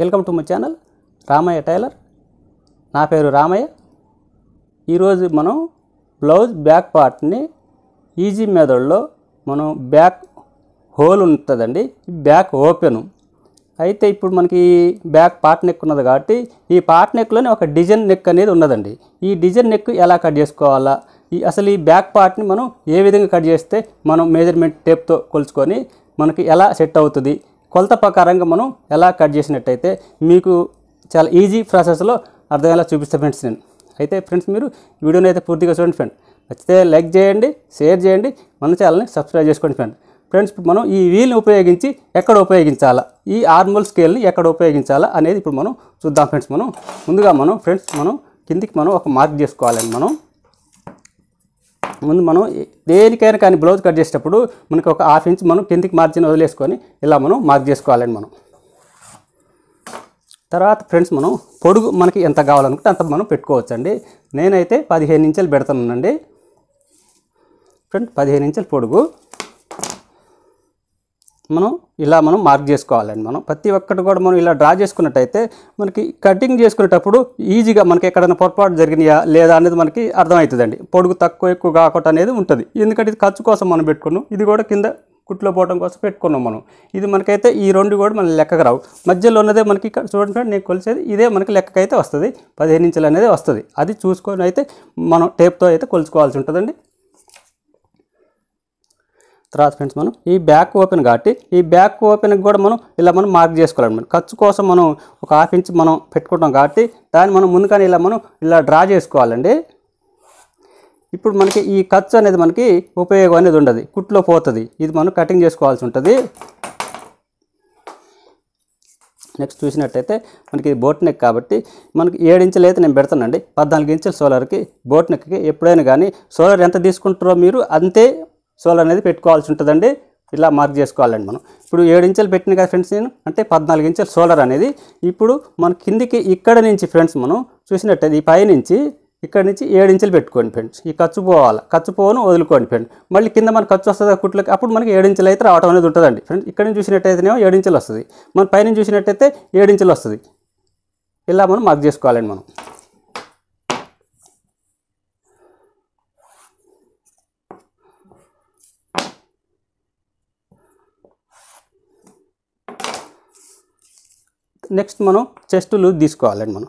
welcome to my channel Ramayya tailor నా పేరు రామయ్య ఈరోజు మనం బ్లౌజ్ బ్యాక్ పార్ట్ని ఈజీ మెథడ్లో మనం బ్యాక్ హోల్ ఉంటుందండి బ్యాక్ ఓపెన్ అయితే ఇప్పుడు మనకి బ్యాక్ పార్ట్ నెక్ ఉన్నది కాబట్టి ఈ పార్ట్ నెక్లోనే ఒక డిజైన్ నెక్ అనేది ఉన్నదండి ఈ డిజైన్ నెక్ ఎలా కట్ చేసుకోవాలా ఈ అసలు ఈ బ్యాక్ పార్ట్ని మనం ఏ విధంగా కట్ చేస్తే మనం మెజర్మెంట్ టేప్తో కొలుచుకొని మనకి ఎలా సెట్ అవుతుంది కొలత ప్రకారంగా మనం ఎలా కట్ చేసినట్టయితే మీకు చాలా ఈజీ ప్రాసెస్లో అర్థమయ్యేలా చూపిస్తాను ఫ్రెండ్స్ నేను అయితే ఫ్రెండ్స్ మీరు వీడియోని అయితే పూర్తిగా చూడండి ఫ్రెండ్ నచ్చితే లైక్ చేయండి షేర్ చేయండి మన ఛానల్ని సబ్స్క్రైబ్ చేసుకోండి ఫ్రెండ్ ఫ్రెండ్స్ మనం ఈ వీల్ని ఉపయోగించి ఎక్కడ ఉపయోగించాలా ఈ ఆర్మల్ స్కేల్ని ఎక్కడ ఉపయోగించాలా అనేది ఇప్పుడు మనం చూద్దాం ఫ్రెండ్స్ మనం ముందుగా మనం ఫ్రెండ్స్ మనం కిందికి మనం ఒక మార్క్ చేసుకోవాలండి మనం ముందు మనం దేనికైనా కానీ బ్లౌజ్ కట్ చేసేటప్పుడు మనకి ఒక హాఫ్ ఇంచ్ మనం కిందికి మార్జిన్ వదిలేసుకొని ఇలా మనం మార్క్ చేసుకోవాలండి మనం తర్వాత ఫ్రెండ్స్ మనం పొడుగు మనకి ఎంత కావాలనుకుంటే అంత మనం పెట్టుకోవచ్చండి నేనైతే పదిహేను ఇంచులు పెడతానండి ఫ్రెండ్ పదిహేను నిమిషాలు పొడుగు మనం ఇలా మనం మార్క్ చేసుకోవాలండి మనం ప్రతి ఒక్కటి కూడా మనం ఇలా డ్రా చేసుకున్నట్టయితే మనకి కటింగ్ చేసుకునేటప్పుడు ఈజీగా మనకి ఎక్కడైనా పొరపాటు జరిగినాయా లేదా అనేది మనకి అర్థమవుతుందండి పొడుగు తక్కువ ఎక్కువ కాకుండా అనేది ఉంటుంది ఎందుకంటే ఇది ఖర్చు కోసం మనం పెట్టుకున్నాం ఇది కూడా కింద కుట్లో పోవడం కోసం పెట్టుకున్నాం మనం ఇది మనకైతే ఈ రెండు కూడా మనం లెక్కకు రావు మధ్యలో ఉన్నదే మనకి చూడండి నేను కొలిసేది ఇదే మనకి లెక్కకైతే వస్తుంది పదిహేను ఇంచులు అనేది వస్తుంది అది చూసుకొని అయితే మనం టేప్తో అయితే కొలుచుకోవాల్సి ఉంటుందండి తర్వాత ఫ్రెండ్స్ మనం ఈ బ్యాక్ ఓపెన్ కాబట్టి ఈ బ్యాక్ ఓపెన్కి కూడా మనం ఇలా మనం మార్క్ చేసుకోవాలన్నమాట ఖర్చు కోసం మనం ఒక హాఫ్ ఇంచ్ మనం పెట్టుకుంటాం కాబట్టి దాన్ని మనం ముందుగానే ఇలా మనం ఇలా డ్రా చేసుకోవాలండి ఇప్పుడు మనకి ఈ ఖర్చు అనేది మనకి ఉపయోగం అనేది ఉండదు కుట్లో పోతుంది ఇది మనం కటింగ్ చేసుకోవాల్సి ఉంటుంది నెక్స్ట్ చూసినట్టయితే మనకి బోట్ నెక్ కాబట్టి మనకి ఏడు ఇంచులు అయితే నేను పెడతానండి పద్నాలుగు ఇంచుల సోలార్కి బోట్ నెక్కి ఎప్పుడైనా కానీ సోలార్ ఎంత తీసుకుంటారో మీరు అంతే సోల్ అనేది పెట్టుకోవాల్సి ఉంటుందండి ఇలా మార్క్ చేసుకోవాలండి మనం ఇప్పుడు ఏడు ఇంచులు పెట్టిన కదా ఫ్రెండ్స్ నేను అంటే పద్నాలుగు ఇంచుల సోలర్ అనేది ఇప్పుడు మన కిందికి ఇక్కడ నుంచి ఫ్రెండ్స్ మనం చూసినట్టయితే ఈ పైనుంచి ఇక్కడ నుంచి ఏడు ఇంచులు పెట్టుకోండి ఫ్రెండ్స్ ఈ ఖర్చు పోవాలి ఖర్చు పోవను వదులుకోండి ఫ్రెండ్ మళ్ళీ కింద మన ఖర్చు వస్తుంది కుట్లకి అప్పుడు మనకి ఏడు ఇంచులు అయితే రావడం అనేది ఉంటుందండి ఫ్రెండ్స్ ఇక్కడ నుంచి చూసినట్టయితేనేమో ఏడు ఇంచులు వస్తుంది మన పైన చూసినట్టయితే ఏడు ఇంచులు వస్తుంది ఇలా మనం మార్క్ చేసుకోవాలండి మనం నెక్స్ట్ మనం చెస్ట్ లూజ్ తీసుకోవాలండి మనం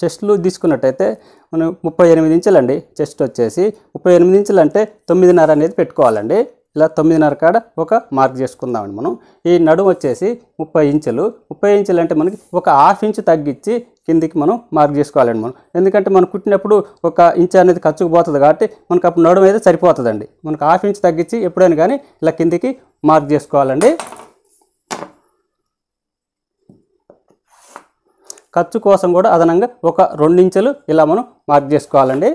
చెస్ట్ లూజ్ తీసుకున్నట్టయితే మనం ముప్పై ఎనిమిది ఇంచులండి చెస్ట్ వచ్చేసి ముప్పై ఎనిమిది ఇంచులు అంటే తొమ్మిదిన్నర అనేది పెట్టుకోవాలండి ఇలా తొమ్మిదిన్నర కాడ ఒక మార్క్ చేసుకుందామండి మనం ఈ నడుము వచ్చేసి ముప్పై ఇంచులు ముప్పై ఇంచులు అంటే మనకి ఒక హాఫ్ ఇంచు తగ్గించి కిందికి మనం మార్క్ చేసుకోవాలండి మనం ఎందుకంటే మనం కుట్టినప్పుడు ఒక ఇంచు అనేది ఖర్చుకు పోతుంది కాబట్టి మనకు అప్పుడు నడుము అయితే సరిపోతుందండి మనకు హాఫ్ ఇంచు తగ్గించి ఎప్పుడైనా కానీ ఇలా కిందికి మార్క్ చేసుకోవాలండి ఖర్చు కోసం కూడా అదనంగా ఒక రెండించెలు ఇలా మనం మార్క్ చేసుకోవాలండి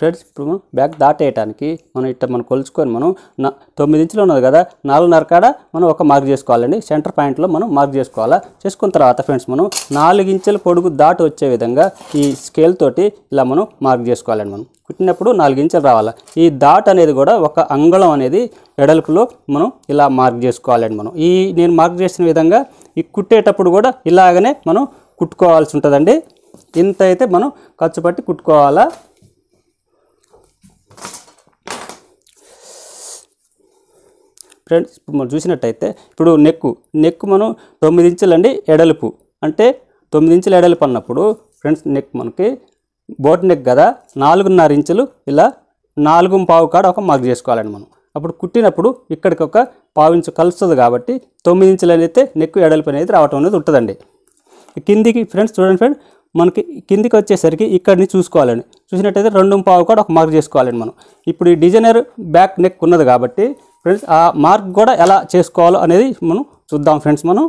ఫ్రెండ్స్ ఇప్పుడు మనం బ్యాగ్ దాటేయడానికి మనం ఇట్ట మనం కొలుచుకొని మనం నా తొమ్మిది ఇంచులు ఉన్నది కదా నాలుగున్నర కాడ మనం ఒక మార్క్ చేసుకోవాలండి సెంటర్ పాయింట్లో మనం మార్క్ చేసుకోవాలా చేసుకున్న తర్వాత ఫ్రెండ్స్ మనం నాలుగు ఇంచుల పొడుగు దాటి వచ్చే విధంగా ఈ స్కేల్ తోటి ఇలా మనం మార్క్ చేసుకోవాలండి మనం కుట్టినప్పుడు నాలుగు ఇంచులు రావాలా ఈ దాట్ అనేది కూడా ఒక అంగళం అనేది వెడల్పులో మనం ఇలా మార్క్ చేసుకోవాలండి మనం ఈ నేను మార్క్ చేసిన విధంగా ఈ కుట్టేటప్పుడు కూడా ఇలాగనే మనం కుట్టుకోవాల్సి ఉంటుందండి ఇంత అయితే మనం ఖర్చు పట్టి కుట్టుకోవాలా ఫ్రెండ్స్ ఇప్పుడు మనం చూసినట్టయితే ఇప్పుడు నెక్కు నెక్కు మనం తొమ్మిది ఇంచులండి ఎడలుపు అంటే తొమ్మిది ఇంచులు ఎడలుపు అన్నప్పుడు ఫ్రెండ్స్ నెక్ మనకి బోట్ నెక్ కదా నాలుగున్నర ఇంచులు ఇలా నాలుగు పావు కాడ ఒక మార్క్ చేసుకోవాలండి మనం అప్పుడు కుట్టినప్పుడు ఇక్కడికి ఒక పావు ఇంచు కలుస్తుంది కాబట్టి తొమ్మిది ఇంచులు అయితే నెక్ ఎడల్పు అనేది రావటం అనేది ఉంటుందండి కిందికి ఫ్రెండ్స్ చూడండి ఫ్రెండ్ మనకి కిందికి వచ్చేసరికి ఇక్కడిని చూసుకోవాలండి చూసినట్టయితే రెండు పావు కూడా ఒక మార్క్ చేసుకోవాలండి మనం ఇప్పుడు ఈ డిజైనర్ బ్యాక్ నెక్ ఉన్నది కాబట్టి ఫ్రెండ్స్ ఆ మార్క్ కూడా ఎలా చేసుకోవాలో అనేది మనం చూద్దాం ఫ్రెండ్స్ మనం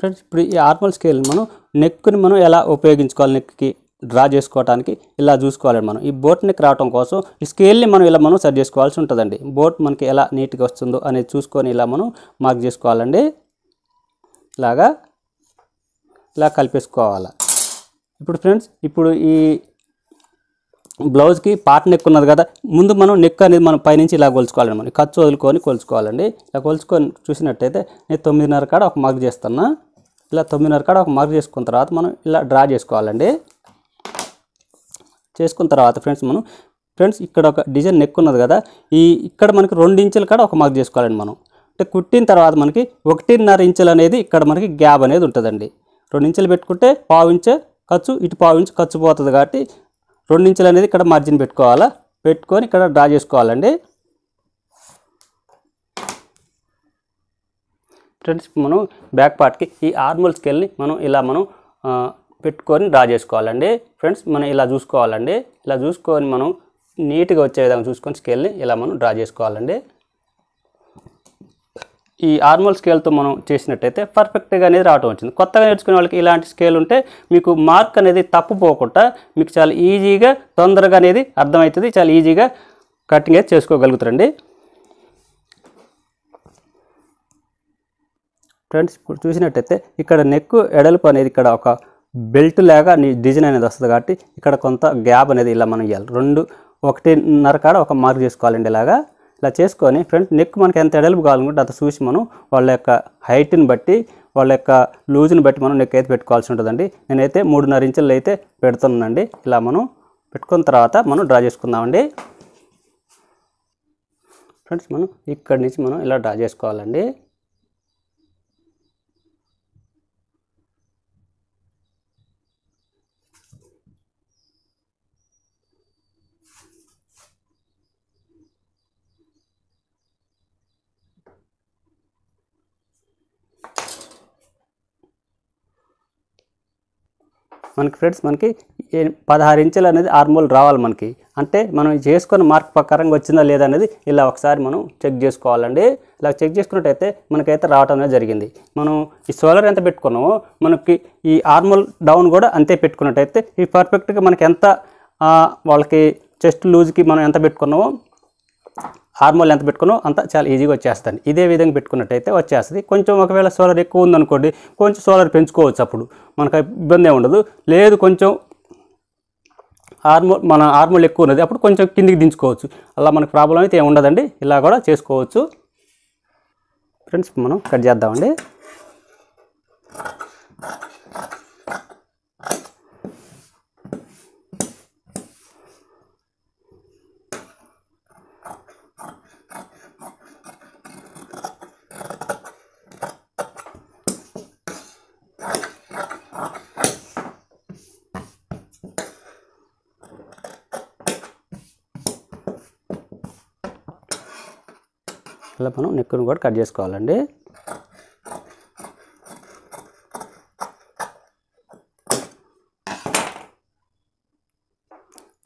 ఫ్రెండ్స్ ఇప్పుడు ఈ ఆర్మల్ స్కేల్ మనం నెక్ని మనం ఎలా ఉపయోగించుకోవాలి నెక్కి డ్రా చేసుకోవడానికి ఇలా చూసుకోవాలండి మనం ఈ బోట్ నెక్ రావడం కోసం ఈ స్కేల్ని మనం ఇలా మనం సెట్ చేసుకోవాల్సి ఉంటుందండి బోట్ మనకి ఎలా నీట్గా వస్తుందో అనేది చూసుకొని ఇలా మనం మార్క్ చేసుకోవాలండి ఇలాగా ఇలా కలిపేసుకోవాలి ఇప్పుడు ఫ్రెండ్స్ ఇప్పుడు ఈ బ్లౌజ్కి పార్ట్ నెక్ ఉన్నది కదా ముందు మనం నెక్ అనేది మనం పైనుంచి ఇలా కొలుచుకోవాలండి మనం ఖర్చు వదులుకొని కొలుచుకోవాలండి ఇలా కొలుచుకొని చూసినట్టయితే నేను తొమ్మిదిన్నర కాడ ఒక మార్క్ చేస్తున్నా ఇలా తొమ్మిదిన్నర కాడ ఒక మార్క్ చేసుకున్న తర్వాత మనం ఇలా డ్రా చేసుకోవాలండి చేసుకున్న తర్వాత ఫ్రెండ్స్ మనం ఫ్రెండ్స్ ఇక్కడ ఒక డిజైన్ నెక్ ఉన్నది కదా ఈ ఇక్కడ మనకి రెండు ఇంచుల కాడ ఒక మార్క్ చేసుకోవాలండి మనం అంటే కుట్టిన తర్వాత మనకి ఒకటిన్నర ఇంచులు అనేది ఇక్కడ మనకి గ్యాప్ అనేది ఉంటుందండి రెండు ఇంచులు పెట్టుకుంటే పావు ఇంచు ఖర్చు ఇటు పావు ఇంచు ఖర్చు పోతుంది కాబట్టి రెండించులు అనేది ఇక్కడ మార్జిన్ పెట్టుకోవాలా పెట్టుకొని ఇక్కడ డ్రా చేసుకోవాలండి ఫ్రెండ్స్ మనం బ్యాక్ పార్ట్కి ఈ ఆర్మల్ స్కేల్ని మనం ఇలా మనం పెట్టుకొని డ్రా చేసుకోవాలండి ఫ్రెండ్స్ మనం ఇలా చూసుకోవాలండి ఇలా చూసుకొని మనం నీట్గా వచ్చే విధంగా చూసుకొని స్కేల్ని ఇలా మనం డ్రా చేసుకోవాలండి ఈ ఆర్మల్ స్కేల్తో మనం చేసినట్టయితే పర్ఫెక్ట్గా అనేది రావటం వచ్చింది కొత్తగా నేర్చుకునే వాళ్ళకి ఇలాంటి స్కేల్ ఉంటే మీకు మార్క్ అనేది తప్పుపోకుండా మీకు చాలా ఈజీగా తొందరగా అనేది అర్థమవుతుంది చాలా ఈజీగా కటింగ్ అయితే చేసుకోగలుగుతారండి ఫ్రెండ్స్ ఇప్పుడు చూసినట్టయితే ఇక్కడ నెక్ ఎడల్పు అనేది ఇక్కడ ఒక బెల్ట్ లాగా డిజైన్ అనేది వస్తుంది కాబట్టి ఇక్కడ కొంత గ్యాప్ అనేది ఇలా మనం ఇవ్వాలి రెండు ఒకటిన్నర కాడ ఒక మార్క్ చేసుకోవాలండి ఇలాగా ఇలా చేసుకొని ఫ్రంట్ నెక్ మనకి ఎంత ఎడల్పు కావాలనుకుంటే అంత చూసి మనం వాళ్ళ యొక్క హైట్ని బట్టి వాళ్ళ యొక్క లూజ్ని బట్టి మనం నెక్ అయితే పెట్టుకోవాల్సి ఉంటుందండి నేనైతే మూడున్నర ఇంచులు అయితే పెడుతున్నానండి ఇలా మనం పెట్టుకున్న తర్వాత మనం డ్రా చేసుకుందామండి ఫ్రెండ్స్ మనం ఇక్కడి నుంచి మనం ఇలా డ్రా చేసుకోవాలండి మనకి ఫ్రెండ్స్ మనకి పదహారు ఇంచులు అనేది ఆర్మోల్ రావాలి మనకి అంటే మనం చేసుకున్న మార్క్ ప్రకారంగా వచ్చిందా లేదా అనేది ఇలా ఒకసారి మనం చెక్ చేసుకోవాలండి ఇలా చెక్ చేసుకున్నట్టయితే మనకైతే రావటం అనేది జరిగింది మనం ఈ సోలార్ ఎంత పెట్టుకున్నామో మనకి ఈ ఆర్మోల్ డౌన్ కూడా అంతే పెట్టుకున్నట్టయితే ఈ పర్ఫెక్ట్గా మనకి ఎంత వాళ్ళకి చెస్ట్ లూజ్కి మనం ఎంత పెట్టుకున్నామో హార్మోన్ ఎంత పెట్టుకున్నో అంత చాలా ఈజీగా వచ్చేస్తాను ఇదే విధంగా పెట్టుకున్నట్టయితే వచ్చేస్తుంది కొంచెం ఒకవేళ సోలార్ ఎక్కువ ఉందనుకోండి కొంచెం సోలార్ పెంచుకోవచ్చు అప్పుడు మనకు ఇబ్బంది ఉండదు లేదు కొంచెం హార్మోన్ మన హార్మోన్ ఎక్కువ ఉన్నది అప్పుడు కొంచెం కిందికి దించుకోవచ్చు అలా మనకు ప్రాబ్లం అయితే ఏమి ఉండదండి ఇలా కూడా చేసుకోవచ్చు ఫ్రెండ్స్ మనం కట్ చేద్దామండి ఇలా మనం నెక్కును కూడా కట్ చేసుకోవాలండి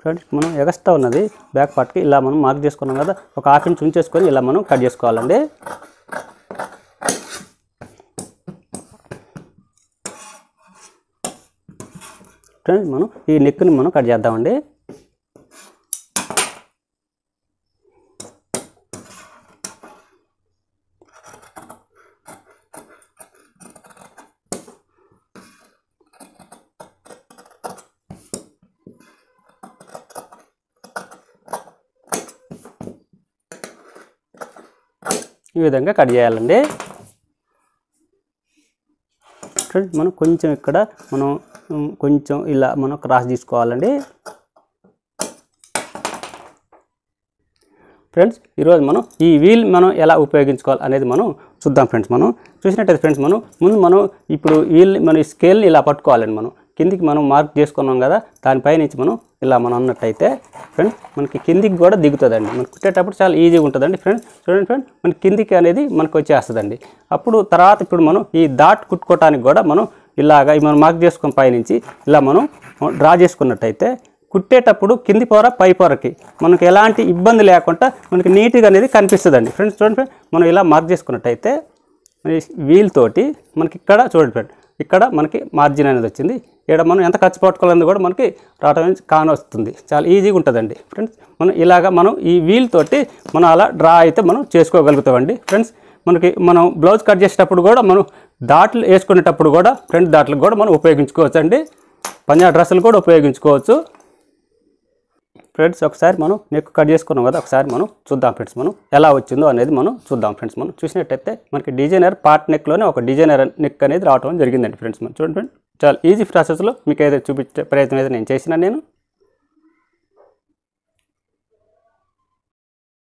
ఫ్రెండ్స్ మనం ఎగస్తా ఉన్నది బ్యాక్ పార్ట్కి ఇలా మనం మార్క్ చేసుకున్నాం కదా ఒక హాఫ్ ఇంచ్ ఉంచేసుకొని ఇలా మనం కట్ చేసుకోవాలండి ఫ్రెండ్స్ మనం ఈ నెక్ని మనం కట్ చేద్దామండి ఈ విధంగా కట్ చేయాలండి మనం కొంచెం ఇక్కడ మనం కొంచెం ఇలా మనం క్రాస్ తీసుకోవాలండి ఫ్రెండ్స్ ఈరోజు మనం ఈ వీల్ మనం ఎలా ఉపయోగించుకోవాలి అనేది మనం చూద్దాం ఫ్రెండ్స్ మనం చూసినట్టయితే ఫ్రెండ్స్ మనం ముందు మనం ఇప్పుడు వీల్ మన స్కేల్ని ఇలా పట్టుకోవాలండి మనం కిందికి మనం మార్క్ చేసుకున్నాం కదా దానిపైనుంచి మనం ఇలా మనం అన్నట్టయితే ఫ్రెండ్స్ మనకి కిందికి కూడా దిగుతుందండి మనం కుట్టేటప్పుడు చాలా ఈజీగా ఉంటుందండి ఫ్రెండ్స్ చూడండి ఫ్రెండ్ మన కిందికి అనేది మనకు వచ్చేస్తుందండి అప్పుడు తర్వాత ఇప్పుడు మనం ఈ దాట్ కుట్టుకోవటానికి కూడా మనం ఇలాగ మనం మార్క్ చేసుకున్న పైనుంచి ఇలా మనం డ్రా చేసుకున్నట్టయితే కుట్టేటప్పుడు కింది పొర పై పొరకి మనకు ఎలాంటి ఇబ్బంది లేకుండా మనకి నీట్గా అనేది కనిపిస్తుందండి ఫ్రెండ్స్ చూడండి ఫ్రెండ్ మనం ఇలా మార్క్ చేసుకున్నట్టయితే వీల్ తోటి మనకి ఇక్కడ చూడండి ఫ్రెండ్ ఇక్కడ మనకి మార్జిన్ అనేది వచ్చింది ఇక్కడ మనం ఎంత ఖర్చు పట్టుకోలేదు కూడా మనకి రావడం కానొస్తుంది చాలా ఈజీగా ఉంటుందండి ఫ్రెండ్స్ మనం ఇలాగ మనం ఈ వీల్ తోటి మనం అలా డ్రా అయితే మనం చేసుకోగలుగుతామండి ఫ్రెండ్స్ మనకి మనం బ్లౌజ్ కట్ చేసేటప్పుడు కూడా మనం దాట్లు వేసుకునేటప్పుడు కూడా ఫ్రంట్ దాట్లు కూడా మనం ఉపయోగించుకోవచ్చు అండి పంజాబ్ డ్రెస్సులు కూడా ఉపయోగించుకోవచ్చు ఫ్రెండ్స్ ఒకసారి మనం నెక్ కట్ చేసుకున్నాం కదా ఒకసారి మనం చూద్దాం ఫ్రెండ్స్ మనం ఎలా వచ్చిందో అనేది మనం చూద్దాం ఫ్రెండ్స్ మనం చూసినట్టయితే మనకి డిజైనర్ పార్ట్ నెక్లోనే ఒక డిజైనర్ నెక్ అనేది రావడం జరిగిందండి ఫ్రెండ్స్ మనం చూడండి ఫ్రెండ్స్ చాలా ఈజీ ప్రాసెస్లో మీకు అయితే చూపించే ప్రయత్నం అయితే నేను చేసినా నేను